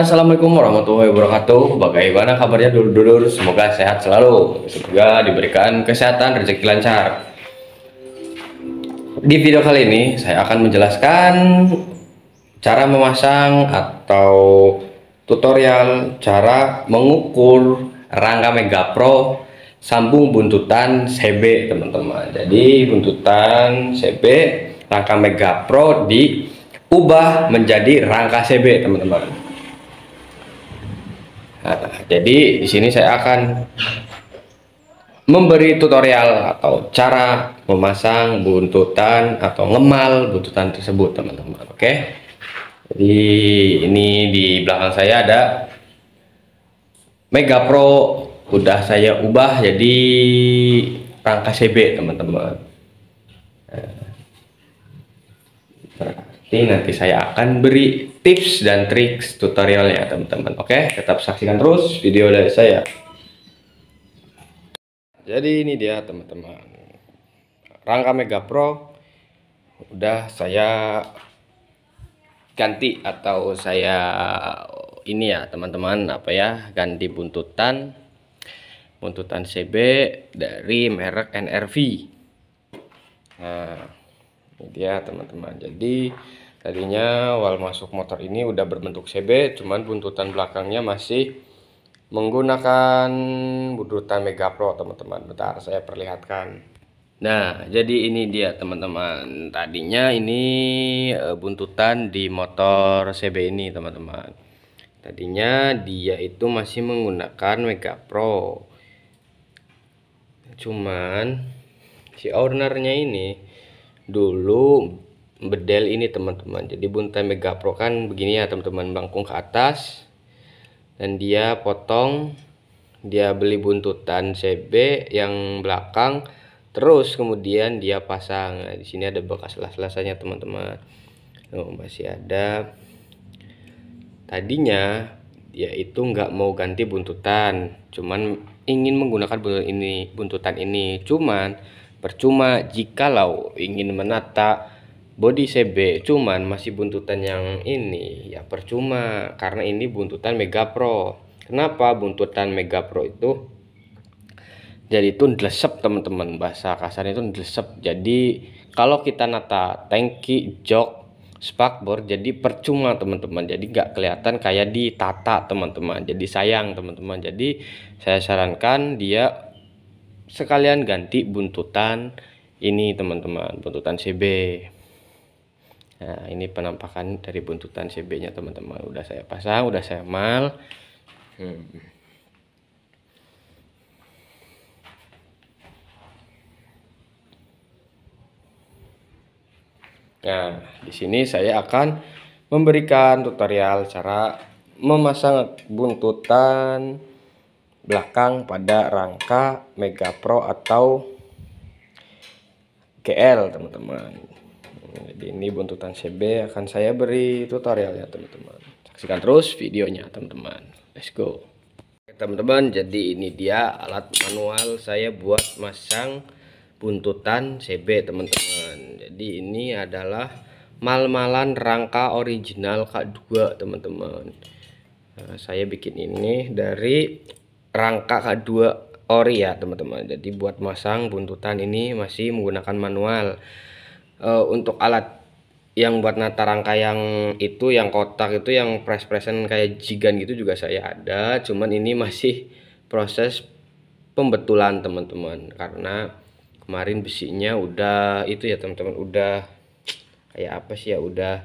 Assalamualaikum warahmatullahi wabarakatuh. Bagaimana kabarnya dulur-dulur? Semoga sehat selalu. Semoga diberikan kesehatan, rezeki lancar. Di video kali ini saya akan menjelaskan cara memasang atau tutorial cara mengukur rangka Megapro sambung buntutan CB, teman-teman. Jadi buntutan CB rangka Megapro Pro diubah menjadi rangka CB, teman-teman jadi di sini saya akan memberi tutorial atau cara memasang buntutan atau ngemal buntutan tersebut teman-teman oke jadi ini di belakang saya ada Mega Pro udah saya ubah jadi rangka CB teman-teman Berarti nanti saya akan beri tips dan triks tutorialnya teman-teman. Oke, tetap saksikan terus video dari saya. Jadi ini dia teman-teman. Rangka Mega Pro udah saya ganti atau saya ini ya teman-teman apa ya ganti buntutan buntutan CB dari merek NRV. Nah, ini dia teman-teman jadi tadinya wal masuk motor ini udah berbentuk CB cuman buntutan belakangnya masih menggunakan buntutan Mega Pro teman-teman bentar saya perlihatkan nah jadi ini dia teman-teman tadinya ini e, buntutan di motor CB ini teman-teman tadinya dia itu masih menggunakan Mega Pro cuman si ownernya ini dulu bedel ini teman-teman jadi buntai mega pro kan begini ya teman-teman bangkung ke atas dan dia potong dia beli buntutan CB yang belakang terus kemudian dia pasang nah, di sini ada bekas las-lasannya teman-teman oh, masih ada tadinya ya itu nggak mau ganti buntutan cuman ingin menggunakan buntutan ini buntutan ini cuman Percuma jikalau ingin menata body CB cuman masih buntutan yang ini ya percuma karena ini buntutan Mega Pro. Kenapa buntutan Mega Pro itu jadi itu delesep teman-teman bahasa kasarnya itu delesep. Jadi kalau kita nata tangki jok spakbor jadi percuma teman-teman jadi nggak kelihatan kayak ditata teman-teman jadi sayang teman-teman jadi saya sarankan dia sekalian ganti buntutan ini teman-teman buntutan CB nah ini penampakan dari buntutan CB nya teman-teman udah saya pasang udah saya mal hmm. nah di sini saya akan memberikan tutorial cara memasang buntutan belakang pada rangka Mega Pro atau GL teman-teman jadi ini buntutan CB akan saya beri tutorial ya teman-teman saksikan terus videonya teman-teman let's go teman-teman jadi ini dia alat manual saya buat masang buntutan CB teman-teman jadi ini adalah mal-malan rangka original K2 teman-teman nah, saya bikin ini dari rangka K2 ori ya teman-teman jadi buat masang buntutan ini masih menggunakan manual uh, untuk alat yang buat nata rangka yang itu yang kotak itu yang press-pressan kayak jigan gitu juga saya ada cuman ini masih proses pembetulan teman-teman karena kemarin besinya udah itu ya teman-teman udah kayak apa sih ya udah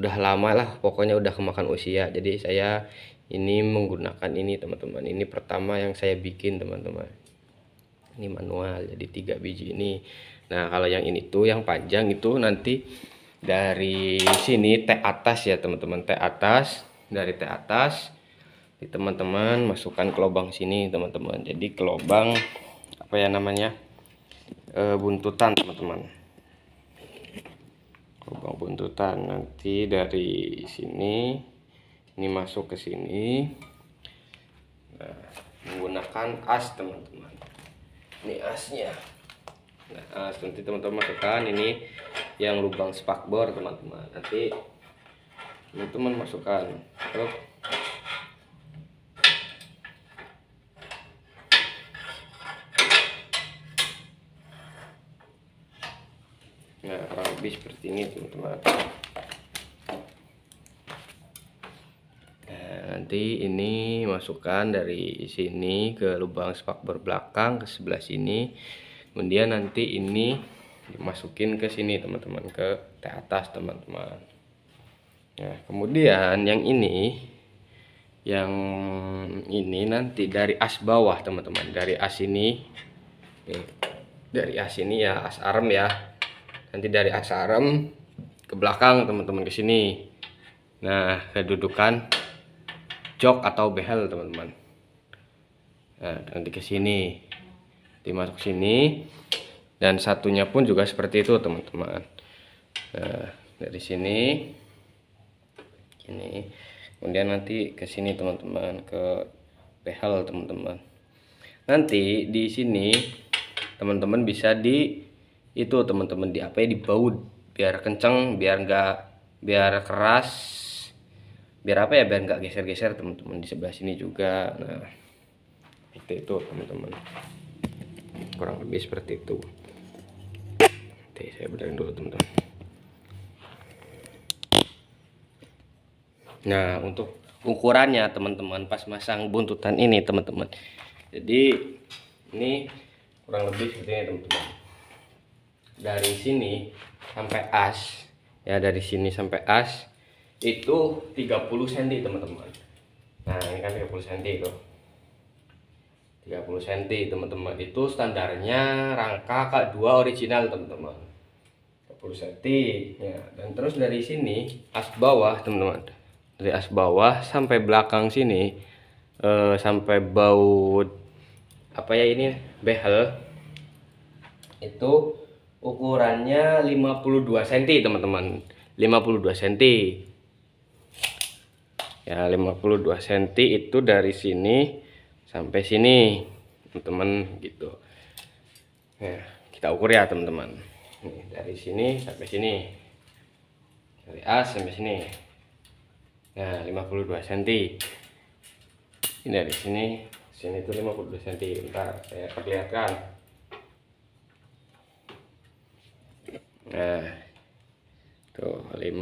udah lama lah pokoknya udah kemakan usia jadi saya ini menggunakan ini teman-teman ini pertama yang saya bikin teman-teman ini manual jadi tiga biji ini nah kalau yang ini tuh yang panjang itu nanti dari sini teh atas ya teman-teman teh atas dari teh atas teman-teman masukkan ke lubang sini teman-teman jadi ke lubang apa ya namanya e, buntutan teman-teman lubang buntutan nanti dari sini ini masuk ke sini nah, menggunakan as teman-teman ini asnya nah as nanti teman-teman masukkan ini yang lubang spakbor teman-teman nanti teman-teman masukkan Terus. nah lebih seperti ini teman-teman berarti ini masukkan dari sini ke lubang spakbor belakang ke sebelah sini kemudian nanti ini dimasukin ke sini teman-teman ke atas teman-teman nah kemudian yang ini yang ini nanti dari as bawah teman-teman dari as ini dari as ini ya as arm ya nanti dari as arm ke belakang teman-teman ke sini Nah, kedudukan jok atau behel teman-teman nah, ya, nanti ke sini dimasuk sini dan satunya pun juga seperti itu teman-teman nah, ya, dari sini ini kemudian nanti ke sini teman-teman ke behel teman-teman nanti di sini teman-teman bisa di itu teman-teman di apa ya di baut biar kenceng biar enggak biar keras biar apa ya biar nggak geser-geser teman-teman di sebelah sini juga nah itu itu teman-teman kurang lebih seperti itu Oke, saya benerin dulu teman-teman nah untuk ukurannya teman-teman pas masang buntutan ini teman-teman jadi ini kurang lebih seperti ini teman-teman dari sini sampai as ya dari sini sampai as itu 30 cm teman-teman nah ini kan 30 cm itu 30 cm teman-teman itu standarnya rangka K2 original teman-teman 30 cm ya dan terus dari sini as bawah teman-teman dari as bawah sampai belakang sini eh, sampai baut apa ya ini behel itu ukurannya 52 cm teman-teman 52 cm ya 52 cm itu dari sini sampai sini teman-teman gitu ya kita ukur ya teman-teman dari sini sampai sini dari A sampai sini nah 52 cm ini dari sini sini itu 52 cm bentar saya perlihatkan nah tuh 52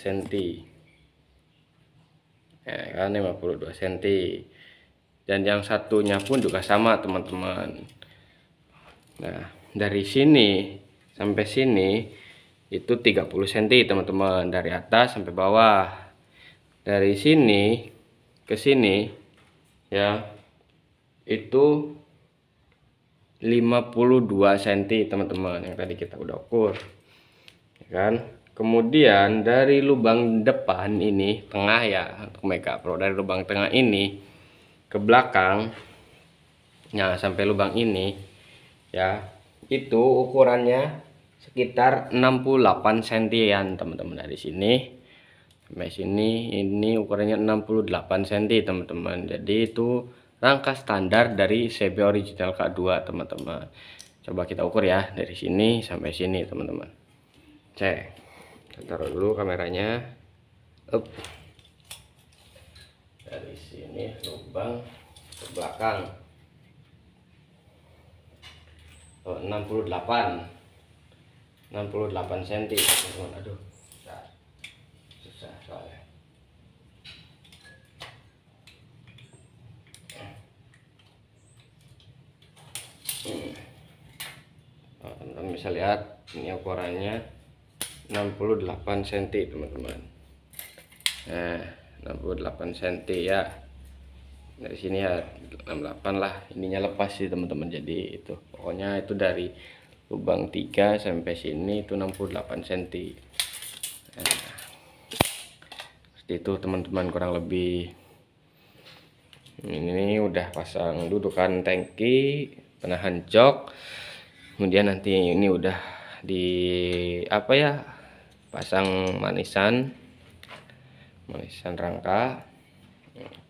cm ya kan 52 cm dan yang satunya pun juga sama teman-teman nah dari sini sampai sini itu 30 cm teman-teman dari atas sampai bawah dari sini ke sini ya itu 52 cm teman-teman yang tadi kita udah ukur ya kan kemudian dari lubang depan ini tengah ya untuk Mega Pro dari lubang tengah ini ke belakang nah sampai lubang ini ya itu ukurannya sekitar 68 ya teman-teman dari sini sampai sini ini ukurannya 68 cm teman-teman jadi itu rangka standar dari CB original K2 teman-teman coba kita ukur ya dari sini sampai sini teman-teman cek saya taruh dulu kameranya up dari sini lubang ke belakang oh, 68 68 cm teman aduh hmm. oh, teman -teman bisa lihat ini ukurannya 68 cm teman-teman nah 68 cm ya dari sini ya 68 lah ininya lepas sih teman-teman jadi itu pokoknya itu dari lubang 3 sampai sini itu 68 cm nah, seperti itu teman-teman kurang lebih ini udah pasang dudukan tangki penahan jok kemudian nanti ini udah di apa ya pasang manisan manisan rangka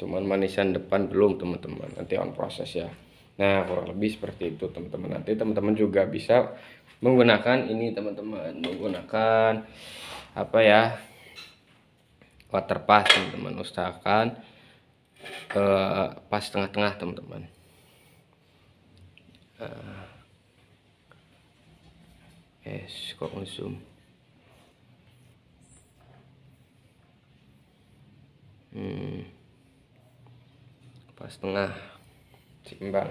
cuman manisan depan belum teman-teman nanti on proses ya nah kurang lebih seperti itu teman-teman nanti teman-teman juga bisa menggunakan ini teman-teman menggunakan apa ya water teman-teman usahakan ke eh, pas tengah-tengah teman-teman eh, kok zoom hmm. pas tengah seimbang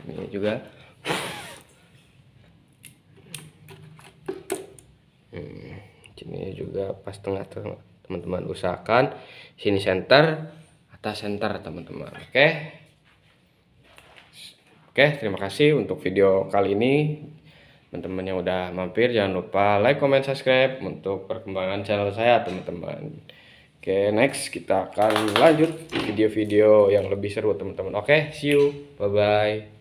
sini juga hmm. juga pas tengah teman-teman usahakan sini center atas center teman-teman oke okay? oke terima kasih untuk video kali ini teman-teman yang udah mampir jangan lupa like, comment, subscribe untuk perkembangan channel saya teman-teman. Oke, next kita akan lanjut video-video yang lebih seru, teman-teman. Oke, see you. Bye bye.